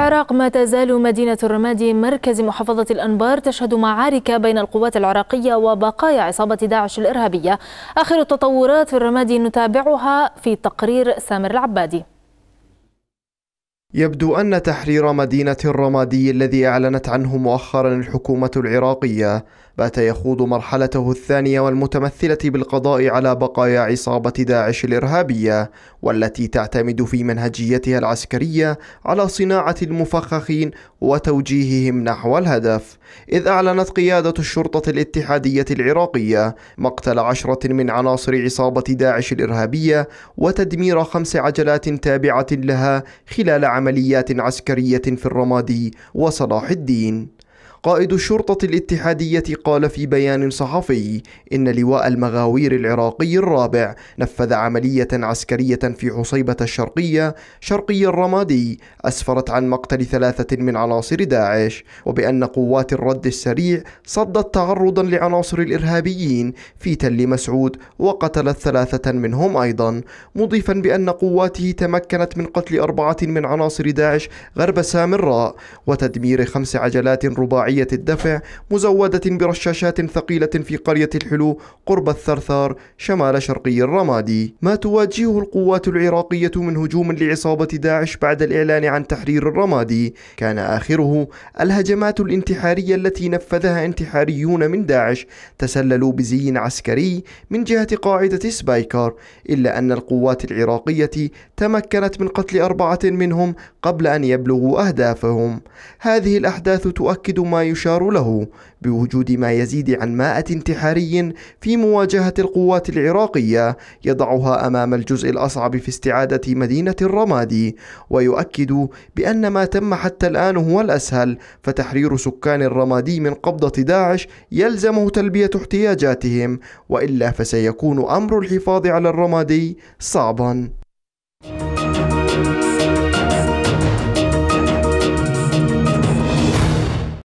العراق ما تزال مدينة الرمادي مركز محافظة الأنبار تشهد معارك بين القوات العراقية وبقايا عصابة داعش الإرهابية آخر التطورات في الرمادي نتابعها في تقرير سامر العبادي يبدو أن تحرير مدينة الرمادي الذي أعلنت عنه مؤخرا الحكومة العراقية بات يخوض مرحلته الثانية والمتمثلة بالقضاء على بقايا عصابة داعش الإرهابية والتي تعتمد في منهجيتها العسكرية على صناعة المفخخين وتوجيههم نحو الهدف إذ أعلنت قيادة الشرطة الاتحادية العراقية مقتل عشرة من عناصر عصابة داعش الإرهابية وتدمير خمس عجلات تابعة لها خلال عمليات عسكرية في الرمادي وصلاح الدين قائد الشرطة الاتحادية قال في بيان صحفي إن لواء المغاوير العراقي الرابع نفذ عملية عسكرية في حصيبة الشرقية شرقي الرمادي أسفرت عن مقتل ثلاثة من عناصر داعش وبأن قوات الرد السريع صدت تعرضا لعناصر الإرهابيين في تل مسعود وقتلت ثلاثة منهم أيضا مضيفا بأن قواته تمكنت من قتل أربعة من عناصر داعش غرب سامراء وتدمير خمس عجلات رباعية سريعية الدفع مزودة برشاشات ثقيلة في قرية الحلو قرب الثرثار شمال شرقي الرمادي ما تواجهه القوات العراقية من هجوم لعصابة داعش بعد الإعلان عن تحرير الرمادي كان آخره الهجمات الانتحارية التي نفذها انتحاريون من داعش تسللوا بزي عسكري من جهة قاعدة سبايكار إلا أن القوات العراقية تمكنت من قتل أربعة منهم قبل أن يبلغوا أهدافهم هذه الأحداث تؤكد ما يشار له بوجود ما يزيد عن مائة انتحاري في مواجهة القوات العراقية يضعها أمام الجزء الأصعب في استعادة مدينة الرمادي ويؤكد بأن ما تم حتى الآن هو الأسهل فتحرير سكان الرمادي من قبضة داعش يلزمه تلبية احتياجاتهم وإلا فسيكون أمر الحفاظ على الرمادي صعبا